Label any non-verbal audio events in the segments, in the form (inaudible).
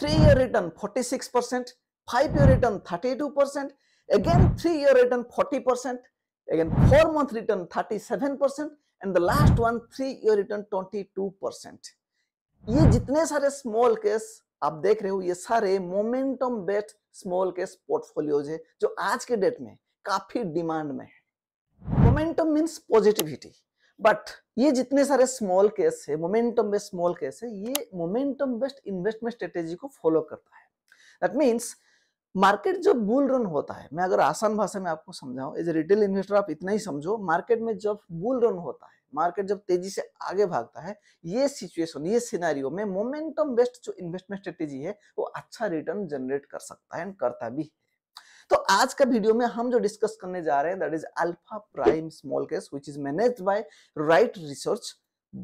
Three year return 46 percent five year return 32 percent again three year return 40 percent again four month return 37 percent and the last one three year return 22 percent ये जितने सारे small case आप देख रहे हो ये सारे momentum based small case portfolios है जो आज के डेट में काफी डिमांड में है मोमेंटम मीन्स पॉजिटिविटी बट ये जितने सारे स्मॉल केस है मोमेंटम बेस्ड स्मॉल केस है ये मोमेंटम बेस्ड इन्वेस्टमेंट स्ट्रेटेजी को फॉलो करता है दैट मीन्स मार्केट जब बुल रन होता है मैं अगर आसान भाषा में आपको समझाऊं एज ए रिटेल इन्वेस्टर आप इतना ही समझो मार्केट में जब बुल रन होता है मार्केट जब तेजी से आगे भागता है ये सिचुएशन ये सिनेरियो में मोमेंटम बेस्ड जो इन्वेस्टमेंट स्ट्रेटेजी है वो अच्छा रिटर्न जनरेट कर सकता है एंड करता भी है तो आज का वीडियो में हम जो डिस्कस करने जा रहे हैं that is alpha prime small case which is manage by Right Research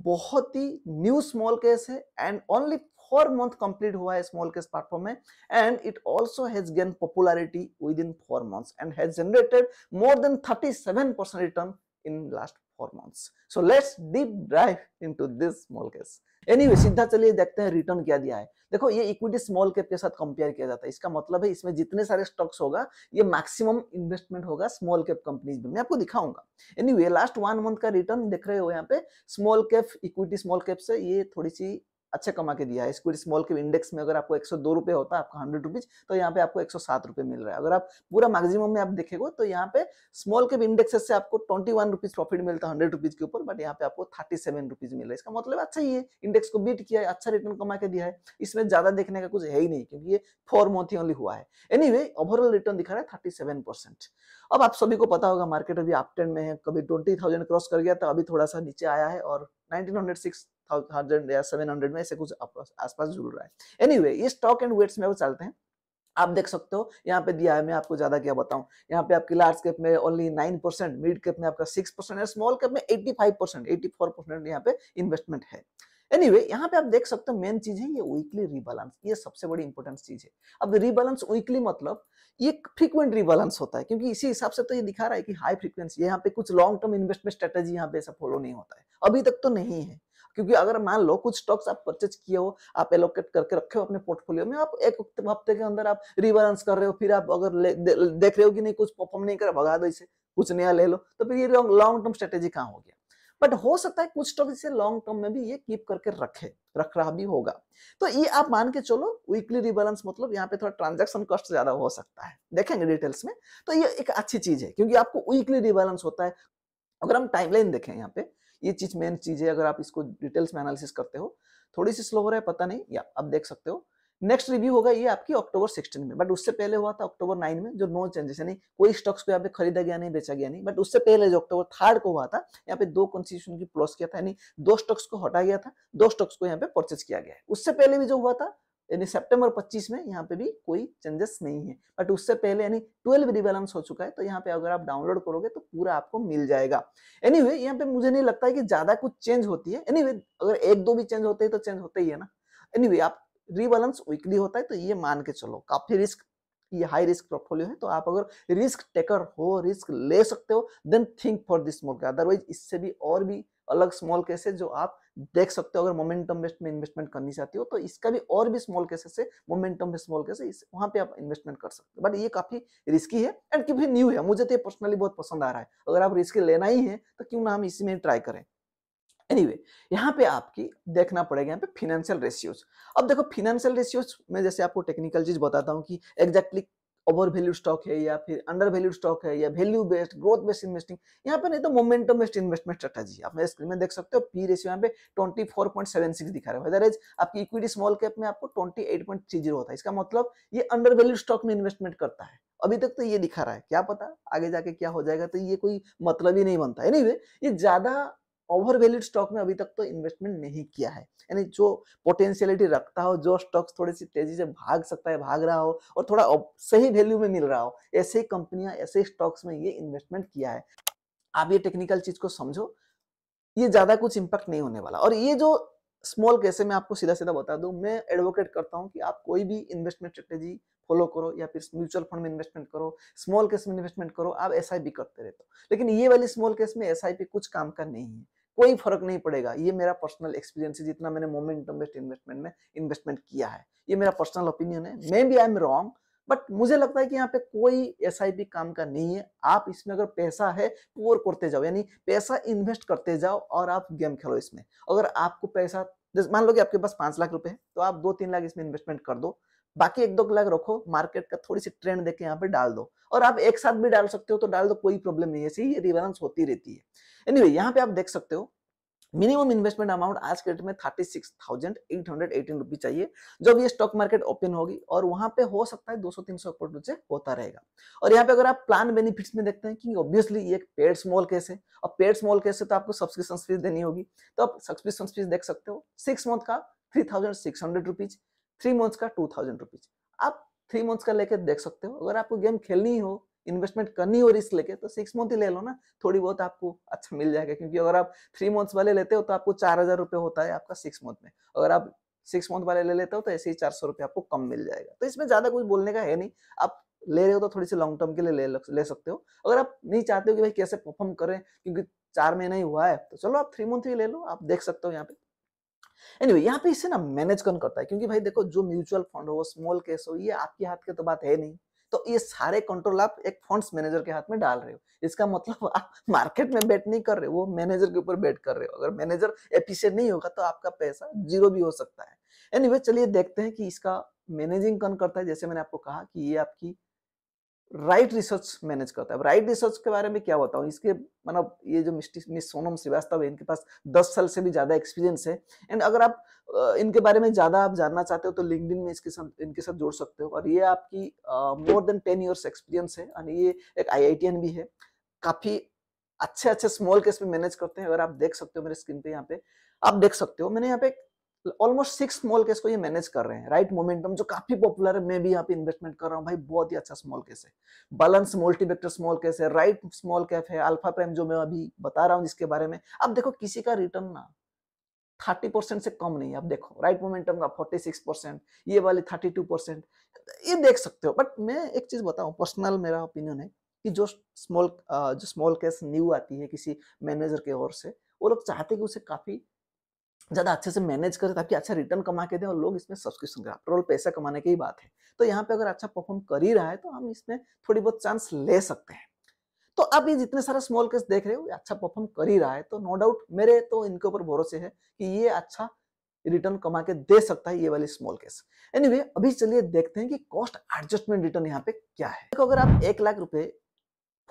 बहुत ही न्यू स्मॉल केस है and only four month complete हुआ है स्मॉल केस प्लेटफॉर्म में and it also has gain popularity within four months and has generated more than 37 percent return in last four months. So let's deep dive into this small case any anyway, सीधा चलिए देखते हैं return क्या दिया है देखो ये equity small cap के साथ कंपेयर किया जाता है इसका मतलब है इसमें जितने सारे स्टॉक्स होगा ये मैक्सिमम इन्वेस्टमेंट होगा स्मॉल कैप कंपनीज में मैं आपको दिखाऊंगा any anyway, last one month का रिटर्न देख रहे हो यहाँ पे small cap equity small cap से ये थोड़ी सी अच्छे कमा के दिया है स्क्विड स्मॉल के इंडेक्स में अगर आपको एक सौ दो रुपये होता है आपका हंड्रेड रुपीज तो यहाँ पे आपको एक सौ सात रुपये मिल रहा है अगर आप पूरा मैक्सिमम में आप देखेगा तो यहाँ पे स्मॉल के इंडेक्स से आपको ट्वेंटी वन रुपीज प्रॉफिट मिलता है हंड्रेड रुपीज के ऊपर बट यहाँ पे आपको थर्टी सेवन रुपीज मिल रहा है इसका मतलब अच्छा ही है इंडेक्स को बीट किया है अच्छा रिटर्न कमा के दिया है इसमें ज्यादा देखने का कुछ है ही नहीं क्योंकि ये फोर मंथ ही ओनली हुआ है एनीवे ओवरऑल रिटर्न दिखा रहा है थर्टी सेवन परसेंट अब आप सभी को पता होगा मार्केट अभी अपटेंड में है कभी ट्वेंटी थाउजेंड क्रॉस कर गया था तो अभी थोड़ा सा नीचे आया है और या सेवन हंड्रेड में ऐसे कुछ आसपास जुड़ रहा है एनीवे anyway, ये स्टॉक एंड वेट्स में वो चलते हैं आप देख सकते हो यहाँ पे दिया है मैं आपको ज्यादा क्या बताऊं यहाँ पे आपकी लार्ज कैप में only nine percent mid cap में आपका सिक्स परसेंट है स्मॉल कैप में eighty five percent eighty four percent यहाँ पे इन्वेस्टमेंट है एनीवे anyway, यहाँ पे आप देख सकते हो मेन चीज है ये वीकली रिबैलेंस ये सबसे बड़ी इंपॉर्टेंट चीज है अब रिबैलेंस वीकली मतलब ये फ्रीक्वेंट रिबैलेंस होता है क्योंकि इसी हिसाब से तो ये दिखा रहा है कि हाई फ्रीक्वेंसी यहाँ पे कुछ लॉन्ग टर्म इन्वेस्टमेंट स्ट्रेटेजी यहाँ पे ऐसा फॉलो नहीं होता है अभी तक तो नहीं है क्योंकि अगर मान लो कुछ स्टॉक्स आप परचेज किए हो आप एलोकेट करके रखे हो अपने पोर्टफोलियो में आप एक हफ्ते के अंदर आप रिबैलेंस कर रहे हो फिर आप अगर देख रहे हो कि नहीं कुछ परफॉर्म नहीं कर भगा दो इसे कुछ नया ले लो तो फिर ये लॉन्ग टर्म स्ट्रेटेजी कहाँ हो गया बट हो सकता है कुछ स्टॉक इसे लॉन्ग टर्म में भी ये कीप करके रखे रख रहा भी होगा तो ये आप मान के चलो वीकली रिबैलेंस मतलब यहाँ पे थोड़ा ट्रांजैक्शन कॉस्ट ज्यादा हो सकता है देखेंगे डिटेल्स में तो ये एक अच्छी चीज है क्योंकि आपको वीकली रिबैलेंस होता है अगर हम टाइमलाइन देखें यहाँ पे ये चीज मेन चीज है अगर आप इसको डिटेल्स में एनालिसिस करते हो थोड़ी सी स्लो हो रहा है पता नहीं या आप देख सकते हो नेक्स्ट रिव्यू होगा ये आपकी अक्टूबर 16 में बट उससे पहले हुआ था अक्टूबर 9 में जो नो चेंजेस यानी कोई स्टॉक्स को यहाँ पे खरीदा गया नहीं बेचा गया नहीं बट उससे पहले जो अक्टूबर थर्ड को हुआ था यहाँ पे दो कॉन्स्टिट्यूशन की प्लस किया था यानी दो स्टॉक्स को हटा गया था दो स्टॉक्स को यहाँ पे परचेज किया गया है उससे पहले भी जो हुआ था यानी सितंबर 25 में यहाँ पे भी कोई चेंजेस नहीं है बट उससे पहले यानी 12 रिबैलेंस हो चुका है तो यहाँ पे अगर आप डाउनलोड करोगे तो पूरा आपको मिल जाएगा एनीवे anyway, यहाँ पे मुझे नहीं लगता है कि ज्यादा कुछ चेंज होती है एनीवे anyway, अगर एक दो भी चेंज होते हैं तो चेंज होते ही है ना एनीवे anyway, आप रिबैलेंस वीकली होता है तो ये मान के चलो काफी रिस्क ये हाई रिस्क पोर्टफोलियो है तो आप अगर रिस्क टेकर हो रिस्क ले सकते हो then think for this small cap otherwise इससे भी और भी अलग स्मॉल केसेस जो आप देख सकते हो अगर मोमेंटम बेस्ड में इन्वेस्टमेंट करनी चाहती हो तो इसका भी और भी स्मॉल कैसे है मोमेंटम बेस्ड स्मॉल कैसे वहां पे आप इन्वेस्टमेंट कर सकते हो बट ये काफी रिस्की है एंड क्योंकि न्यू है मुझे तो ये पर्सनली बहुत पसंद आ रहा है अगर आप रिस्क लेना ही है तो क्यों ना हम इसी में ट्राई करें एनीवे anyway, यहाँ पे आपकी देखना पड़ेगा यहाँ पे फिनेंशियल रेशियोज अब देखो फिनेंशियल रेशियोज में जैसे आपको टेक्निकल चीज बताता हूँ कि एग्जैक्टली ओवर वैल्यू स्टॉक है या फिर अंडर वैल्यू स्टॉक है या value based growth based investing यहाँ पे नहीं तो मोमेंटम बेस्ड इन्वेस्टमेंट स्ट्रेटेजी आप मेरे स्क्रीन में देख सकते हो पी रेशियो यहाँ पे twenty four point seven six दिखा रहा है वेदरज आपकी इक्विटी स्मॉल कैप में आपको twenty eight point three zero होता है इसका मतलब ये अंडर वैल्यू स्टॉक में इन्वेस्टमेंट करता है अभी तक तो ये दिखा रहा है क्या पता आगे जाके क्या हो जाएगा तो ये कोई मतलब ही नहीं बनता है anyway, ये ज्यादा ओवर वैल्यूड स्टॉक में अभी तक तो इन्वेस्टमेंट नहीं किया है यानी जो पोटेंशियलिटी रखता हो जो स्टॉक्स थोड़ी सी तेजी से भाग सकता है भाग रहा हो और थोड़ा सही वैल्यू में मिल रहा हो ऐसे कंपनियां ऐसे स्टॉक्स में ये इन्वेस्टमेंट किया है आप ये टेक्निकल चीज को समझो ये ज्यादा कुछ इम्पैक्ट नहीं होने वाला और ये जो स्मॉल कैसे मैं आपको सीधा सीधा बता दूं मैं एडवोकेट करता हूं कि आप कोई भी इन्वेस्टमेंट स्ट्रेटेजी फॉलो करो या फिर म्यूचुअल फंड में इन्वेस्टमेंट करो स्मॉल केस में इन्वेस्टमेंट करो आप एस करते रहते हो लेकिन ये वाली स्मॉल केस में एस कुछ काम का नहीं है कोई फर्क नहीं पड़ेगा ये मेरा पर्सनल एक्सपीरियंस है जितना मैंने मोमेंटम बेस्ड इन्वेस्टमेंट में इन्वेस्टमेंट किया है ये मेरा पर्सनल ओपिनियन है may be I am wrong but मुझे लगता है कि यहाँ पे कोई एस काम का नहीं है आप इसमें अगर पैसा है पोर करते जाओ यानी पैसा इन्वेस्ट करते जाओ और आप गेम खेलो इसमें अगर आपको पैसा मान लो कि आपके पास पांच लाख रुपए है तो आप दो तीन लाख इसमें इन्वेस्टमेंट कर दो बाकी एक दो लाख रखो मार्केट का थोड़ी सी ट्रेंड देखे यहाँ पे डाल दो और आप एक साथ भी डाल सकते हो तो डाल दो कोई प्रॉब्लम नहीं है ऐसी रिवरेंस होती रहती है एनी anyway, यहाँ पे आप देख सकते हो मिनिमम इन्वेस्टमेंट अमाउंट आज के डेट में thirty six thousand eight hundred eighteen rupees चाहिए जब ये स्टॉक मार्केट ओपन होगी और वहां पे हो सकता है दो सौ तीन सौ करोड़ नीचे होता रहेगा और यहाँ पे अगर आप प्लान बेनिफिट्स में देखते हैं कि ऑब्वियसली ये पेड स्मॉल केस है और पेड स्मॉल केस है तो आपको सब्सक्रिप्शन फीस देनी होगी तो आप सब्सक्रिप्शन फीस देख सकते हो सिक्स मंथ का three thousand six hundred rupees three months का टू थाउजेंड रुपीज आप थ्री मंथ्स का लेके देख सकते हो अगर आपको गेम खेलनी हो इन्वेस्टमेंट करनी हो रिस्क लेके तो सिक्स मंथ ही ले लो ना थोड़ी बहुत आपको अच्छा मिल जाएगा क्योंकि अगर आप थ्री मंथ्स वाले लेते हो तो आपको चार हजार रुपये होता है आपका सिक्स मंथ में अगर आप सिक्स मंथ वाले ले लेते हो तो ऐसे ही चार सौ रुपये आपको कम मिल जाएगा तो इसमें ज़्यादा कुछ बोलने का है नहीं आप ले रहे हो तो थोड़ी सी लॉन्ग टर्म के लिए ले, ले सकते हो अगर आप नहीं चाहते हो कि भाई कैसे परफॉर्म करें क्योंकि चार महीना ही हुआ है तो चलो आप थ्री मंथ ही ले लो आप देख सकते हो यहाँ पे एनीवे anyway, यहाँ पे इसे ना मैनेज कौन करता है क्योंकि भाई देखो जो म्यूचुअल फंड हो स्मॉल केस हो ये आपके हाथ के तो बात है नहीं तो ये सारे कंट्रोल आप एक फंड्स मैनेजर के हाथ में डाल रहे हो इसका मतलब (laughs) आप मार्केट में बेट नहीं कर रहे हो वो मैनेजर के ऊपर बेट कर रहे हो अगर मैनेजर एफिशिएंट नहीं होगा तो आपका पैसा जीरो भी हो सकता है एनीवे anyway, चलिए देखते हैं कि इसका मैनेजिंग कौन करता है जैसे मैंने आपको कहा कि ये आपकी राइट रिसर्च मैनेज करता है अब राइट रिसर्च के बारे में क्या बताऊँ इसके मतलब ये जो मिस सोनम श्रीवास्तव है इनके पास 10 साल से भी ज़्यादा एक्सपीरियंस है एंड अगर आप इनके बारे में ज़्यादा आप जानना चाहते हो तो लिंकड में इसके साथ इनके साथ जोड़ सकते हो और ये आपकी more than ten years experience है और ये एक आई भी है काफ़ी अच्छे अच्छे स्मॉल केस में मैनेज करते हैं अगर आप देख सकते हो मेरे स्क्रीन पे यहाँ पे आप देख सकते हो मैंने यहाँ पे ऑलमोस्ट सिक्स स्मॉल केस को ये मैनेज कर रहे हैं राइट right मोमेंटम जो काफी पॉपुलर है मैं भी यहाँ पे इन्वेस्टमेंट कर रहा हूँ भाई बहुत ही अच्छा स्मॉल केस है बैलेंस मल्टीवेक्टर स्मॉल केस है राइट स्मॉल कैप है अल्फा प्राइम जो मैं अभी बता रहा हूँ जिसके बारे में अब देखो किसी का रिटर्न ना थर्टी परसेंट से कम नहीं आप देखो राइट मोमेंटम का फोर्टी सिक्स परसेंट ये वाली थर्टी टू परसेंट ये देख सकते हो बट मैं एक चीज बताऊँ पर्सनल मेरा ओपिनियन है कि जो स्मॉल जो स्मॉल केस न्यू आती है किसी मैनेजर के ओर से वो लोग चाहते हैं कि उसे काफी ज़्यादा अच्छे से मैनेज करें ताकि अच्छा रिटर्न कमा के दें और लोग इसमें सब्सक्रिप्शन करें आफ्टरऑल पैसा कमाने की ही बात है तो यहाँ पे अगर अच्छा परफॉर्म कर ही रहा है तो हम इसमें थोड़ी बहुत चांस ले सकते हैं तो अब ये जितने सारे स्मॉल केस देख रहे हो अच्छा परफॉर्म कर ही रहा है तो नो डाउट मेरे तो इनके ऊपर भरोसे है कि ये अच्छा रिटर्न कमा के दे सकता है ये वाली स्मॉल केस एनी anyway, अभी चलिए देखते हैं कि कॉस्ट एडजस्टमेंट रिटर्न यहाँ पे क्या है देखो अगर आप एक लाख रुपए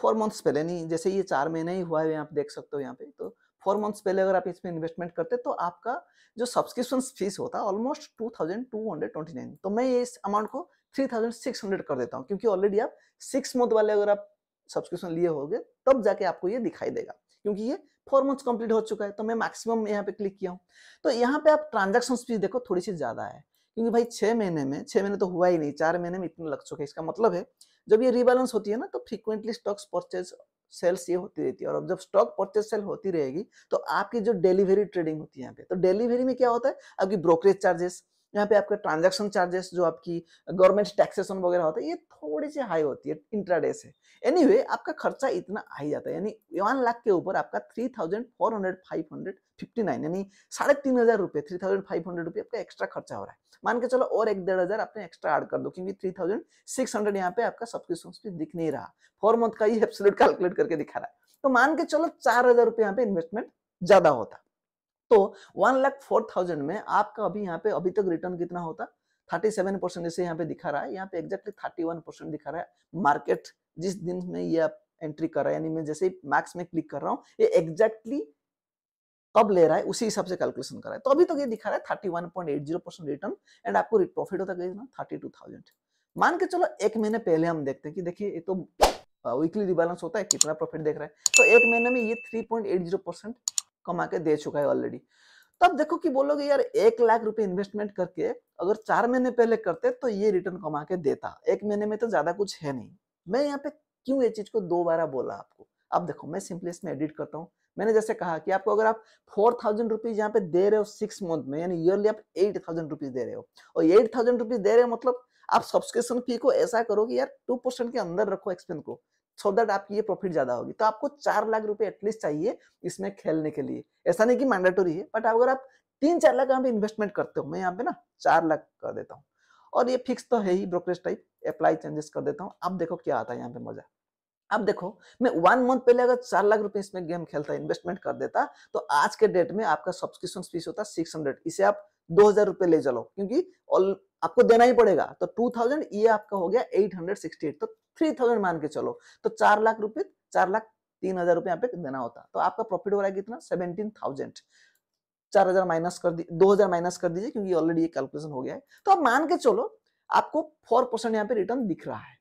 फोर मंथ्स पहले नहीं जैसे ये चार महीने ही हुआ है आप देख सकते हो यहाँ पे तो फोर मंथ्स पहले अगर आप इसमें इन्वेस्टमेंट करते तो आपका जो सब्सक्रिप्शन फीस होता है almost two thousand two hundred twenty nine तो मैं इस अमाउंट को थ्री थाउजेंड सिक्स हंड्रेड कर देता हूँ क्योंकि ऑलरेडी आप सिक्स मंथ वाले अगर आप सब्सक्रिप्शन लिए होगे तब जाके आपको ये दिखाई देगा क्योंकि ये फोर मंथ्स कंप्लीट हो चुका है तो मैं मैक्सिमम यहाँ पे क्लिक किया हूँ तो यहाँ पे आप ट्रांजेक्शन फीस देखो थोड़ी सी ज़्यादा है क्योंकि भाई छह महीने में छह महीने तो हुआ ही नहीं चार महीने में इतने लग चुके हैं इसका मतलब है जब ये रिबैलेंस होती है ना तो फ्रीक्वेंटली स्टॉक्स परचेज सेल्स ये होती रहती है और अब जब स्टॉक परचेज सेल होती रहेगी तो आपकी जो डिलीवरी ट्रेडिंग होती है यहाँ पे तो डिलीवरी में क्या होता है आपकी ब्रोकरेज चार्जेस यहाँ पे आपका ट्रांजेक्शन चार्जेस जो आपकी गवर्नमेंट टैक्सेशन वगैरह होता है ये थोड़ी सी हाई होती है इंट्राडे से एनी anyway, आपका खर्चा इतना हाई जाता है यानी वन लाख के ऊपर आपका three thousand four hundred five hundred fifty nine यानी साढ़े तीन हजार रुपये थ्री थाउजेंड फाइव हंड्रेड रुपये आपका एक्स्ट्रा खर्चा हो रहा है मान के चलो और एक डेढ़ हज़ार आपने एक्स्ट्रा ऐड कर दो क्योंकि थ्री थाउजेंड सिक्स हंड्रेड यहाँ पे आपका सब्सक्रिप्शन भी दिख नहीं रहा फोर मंथ का ही एप्सोल्यूट कैलकुलेट करके दिखा रहा है तो मान के चलो चार हजार रुपये यहाँ पे इन्वेस्टमेंट ज़्यादा होता तो वन लाख फोर थाउजेंड में आपका अभी यहाँ पे अभी तक रिटर्न कितना होता थर्टी सेवन परसेंट जैसे यहाँ पे दिखा रहा है यहाँ पे एक्जैक्टली थर्टी वन परसेंट दिखा रहा है मार्केट जिस दिन में ये आप एंट्री कर रहा है यानी मैं जैसे मैक्स में क्लिक कर रहा हूँ ये एक्जैक्टली कब ले रहा है उसी हिसाब से कैलकुलेशन कर रहा है तो अभी तक तो ये दिखा रहा है thirty one point eight zero percent return and आपको प्रॉफिट होता है थर्टी टू थाउजेंड मान के चलो एक महीने पहले हम देखते हैं कि देखिए ये तो वीकली रिबैलेंस होता है कितना प्रॉफिट देख रहा है तो एक महीने में ये three point eight zero percent कमा के दे चुका है ऑलरेडी तब देखो कि बोलोगे यार एक लाख रुपए इन्वेस्टमेंट करके अगर चार महीने पहले करते तो ये रिटर्न कमा के देता एक महीने में तो ज्यादा कुछ है नहीं मैं यहाँ पे क्यों ये चीज को दो बारह बोला आपको अब देखो मैं सिंपली इसमें एडिट करता हूँ मैंने जैसे कहा कि आपको अगर आप फोर थाउजेंड रुपीज यहाँ पे दे रहे हो सिक्स मंथ में यानी ईयरली आप एट थाउजेंड रुपीज दे रहे हो और एट थाउजेंड रुपीज दे रहे हो मतलब आप सब्सक्रिप्शन फी को ऐसा करो कि यार टू परसेंट के अंदर रखो एक्सपेंस को सो दैट आपकी ये प्रॉफिट ज्यादा होगी तो आपको चार लाख रुपए एटलीस्ट चाहिए इसमें खेलने के लिए ऐसा नहीं कि मैंडेटोरी है बट अगर आप तीन चार लाख यहाँ पे इन्वेस्टमेंट करते हो मैं यहाँ पे ना चार लाख कर देता हूँ और ये फिक्स तो है ही ब्रोकरेज टाइप अप्लाई चेंजेस कर देता हूँ आप देखो क्या आता है यहाँ पे मजा अब देखो मैं वन मंथ पहले अगर चार लाख रुपए इसमें गेम खेलता इन्वेस्टमेंट कर देता तो आज के डेट में आपका सब्सक्रिप्शन फीस होता सिक्स हंड्रेड इसे आप दो हजार रुपए ले चलो क्योंकि आपको देना ही पड़ेगा तो टू थाउजेंड ये आपका हो गया एट हंड्रेड सिक्सटी एट तो थ्री थाउजेंड मान के चलो तो चार लाख रुपए चार लाख तीन हजार रुपए यहाँ पे देना होता तो आपका प्रॉफिट हो रहा है कितना सेवनटीन थाउजेंड चार हजार माइनस कर दी दो हजार माइनस कर दीजिए क्योंकि ऑलरेडी ये कैलकुलेशन हो गया है तो आप मान के चलो आपको फोर परसेंट यहाँ पे रिटर्न दिख रहा है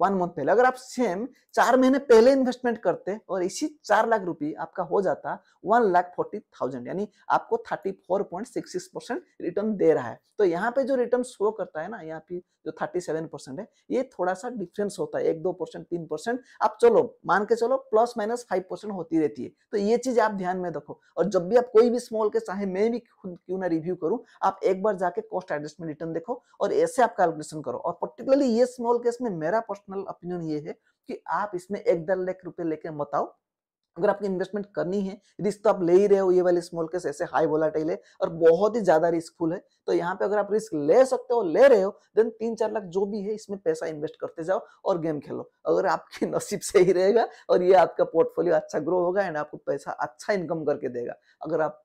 वन मंथ पहले अगर आप सेम चार महीने पहले इन्वेस्टमेंट करते और इसी चार लाख रुपये आपका हो जाता वन लाख फोर्टी थाउजेंड यानी आपको thirty four point six six percent return दे रहा है तो यहाँ पे जो रिटर्न शो करता है ना यहाँ पे जो थर्टी सेवन परसेंट है ये थोड़ा सा डिफरेंस होता है एक दो परसेंट तीन परसेंट आप चलो मान के चलो प्लस माइनस फाइव परसेंट होती रहती है तो ये चीज आप ध्यान में रखो और जब भी आप कोई भी स्मॉल के चाहे मैं भी क्यों ना रिव्यू करूँ आप एक बार जाके कॉस्ट एडजस्टमेंट रिटर्न देखो और ऐसे आप कैलकुलेशन करो और पर्टिकुलरली ये स्मॉल केस में मेरा पर्सनल ओपिनियन ये है कि आप इसमें एक डेढ़ लाख रुपए लेके मत आओ अगर आपकी इन्वेस्टमेंट करनी है रिस्क तो आप ले ही रहे हो ये वाले स्मॉल केस ऐसे हाई वोलाटाइल है और बहुत ही ज्यादा रिस्कफुल है तो यहाँ पे अगर आप रिस्क ले सकते हो ले रहे हो देन तीन चार लाख जो भी है इसमें पैसा इन्वेस्ट करते जाओ और गेम खेलो अगर आपकी (laughs) नसीब से ही रहेगा और ये आपका पोर्टफोलियो अच्छा ग्रो होगा एंड आपको पैसा अच्छा इनकम करके देगा अगर आप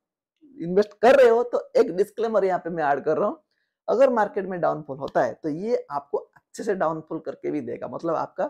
इन्वेस्ट कर रहे हो तो एक डिस्क्लेमर यहाँ पे मैं ऐड कर रहा हूँ अगर मार्केट में डाउनफॉल होता है तो ये आपको अच्छे से डाउनफॉल करके भी देगा मतलब आपका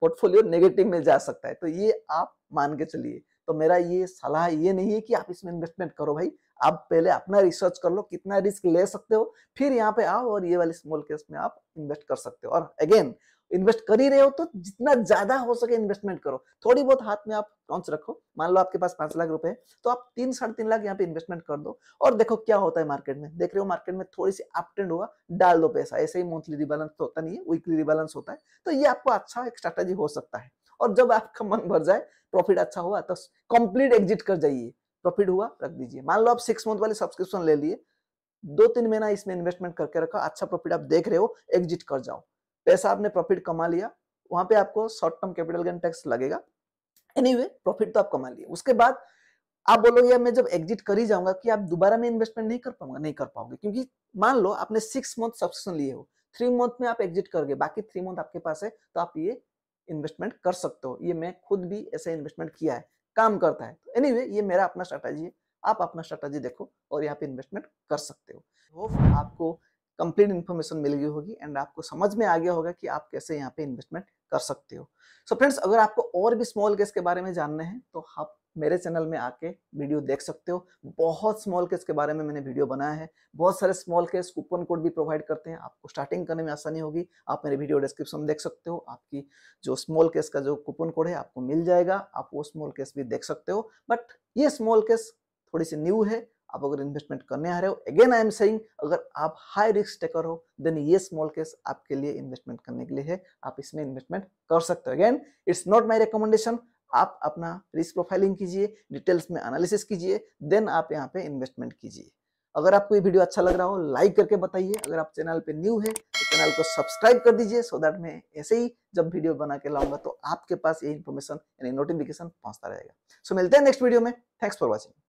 पोर्टफोलियो नेगेटिव में जा सकता है तो ये आप मान के चलिए तो मेरा ये सलाह ये नहीं है कि आप इसमें इन्वेस्टमेंट करो भाई आप पहले अपना रिसर्च कर लो कितना रिस्क ले सकते हो फिर यहाँ पे आओ और ये वाले स्मॉल केस में आप इन्वेस्ट कर सकते हो और अगेन इन्वेस्ट कर ही रहे हो तो जितना ज्यादा हो सके इन्वेस्टमेंट करो थोड़ी बहुत हाथ में आप लॉन्च रखो मान लो आपके पास पांच लाख रुपए है तो आप तीन साढ़े तीन लाख यहाँ पे इन्वेस्टमेंट कर दो और देखो क्या होता है मार्केट में देख रहे हो मार्केट में थोड़ी सी अपट्रेंड हुआ डाल दो पैसा ऐसे ही मंथली रिबैलेंस तो होता नहीं है वीकली रिबैलेंस होता है तो ये आपको अच्छा एक स्ट्रैटेजी हो सकता है और जब आपका मन भर जाए प्रॉफिट अच्छा हुआ तो कंप्लीट एग्जिट कर जाइए प्रॉफिट हुआ रख दीजिए मान लो आप सिक्स मंथ वाले सब्सक्रिप्शन ले लिए दो तीन महीना इसमें इन्वेस्टमेंट करके रखा अच्छा प्रॉफिट आप देख रहे हो एग्जिट कर जाओ पैसा आपने प्रॉफिट कमा लिया वहां पे आपको short term capital gain tax लगेगा एनीवे anyway, प्रॉफिट तो आप कमा लिए उसके बाद आप बोलोगे मैं जब एग्जिट कर ही जाऊंगा कि आप दोबारा में इन्वेस्टमेंट नहीं कर पाऊंगा नहीं कर पाओगे क्योंकि मान लो आपने सिक्स मंथ सब्सक्रिप्शन लिए हो थ्री मंथ में आप एग्जिट कर गए बाकी थ्री मंथ आपके पास है तो आप ये इन्वेस्टमेंट कर सकते हो ये मैं खुद भी ऐसे इन्वेस्टमेंट किया है काम करता है एनी तो anyway, ये मेरा अपना स्ट्रैटेजी है आप अपना स्ट्रैटेजी देखो और यहाँ पे इन्वेस्टमेंट कर सकते हो आपको कंप्लीट इन्फॉर्मेशन मिल गई होगी एंड आपको समझ में आ गया होगा कि आप कैसे यहाँ पे इन्वेस्टमेंट कर सकते हो सो so फ्रेंड्स अगर आपको और भी स्मॉल केस के बारे में जानने हैं तो आप हाँ मेरे चैनल में आके वीडियो देख सकते हो बहुत स्मॉल केस के बारे में मैंने वीडियो बनाया है बहुत सारे स्मॉल केस कूपन कोड भी प्रोवाइड करते हैं आपको स्टार्टिंग करने में आसानी होगी आप मेरे वीडियो डिस्क्रिप्शन में देख सकते हो आपकी जो स्मॉल केस का जो कूपन कोड है आपको मिल जाएगा आप वो स्मॉल केस भी देख सकते हो बट ये स्मॉल केस थोड़ी सी न्यू है आप अगर इन्वेस्टमेंट करने आ रहे हो अगेन आई एम सेइंग अगर आप हाई रिस्क टेकर हो देन ये स्मॉल केस आपके लिए इन्वेस्टमेंट करने के लिए है आप इसमें इन्वेस्टमेंट कर सकते हो again it's not my recommendation आप अपना रिस्क प्रोफाइलिंग कीजिए डिटेल्स में एनालिसिस कीजिए देन आप यहाँ पे इन्वेस्टमेंट कीजिए अगर आपको ये वीडियो अच्छा लग रहा हो लाइक करके बताइए अगर आप चैनल पे न्यू है तो चैनल को सब्सक्राइब कर दीजिए सो दैट मैं ऐसे ही जब वीडियो बना के लाऊंगा तो आपके पास ये इन्फॉर्मेशन यानी नोटिफिकेशन पहुंचता रहेगा सो so, मिलते हैं नेक्स्ट वीडियो में थैंक्स फॉर वॉचिंग